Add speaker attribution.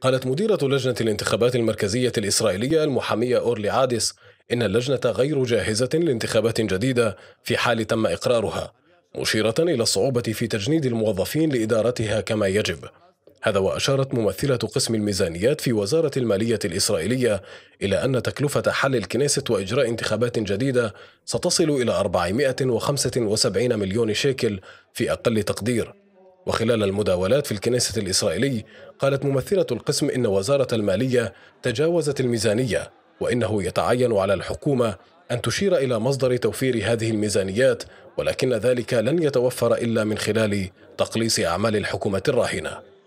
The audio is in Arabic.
Speaker 1: قالت مديرة لجنة الانتخابات المركزية الإسرائيلية المحامية أورلي عادس إن اللجنة غير جاهزة لانتخابات جديدة في حال تم إقرارها مشيرة إلى الصعوبة في تجنيد الموظفين لإدارتها كما يجب هذا وأشارت ممثلة قسم الميزانيات في وزارة المالية الإسرائيلية إلى أن تكلفة حل الكنيست وإجراء انتخابات جديدة ستصل إلى 475 مليون شيكل في أقل تقدير وخلال المداولات في الكنيسة الإسرائيلي قالت ممثلة القسم إن وزارة المالية تجاوزت الميزانية وإنه يتعين على الحكومة أن تشير إلى مصدر توفير هذه الميزانيات ولكن ذلك لن يتوفر إلا من خلال تقليص أعمال الحكومة الراهنة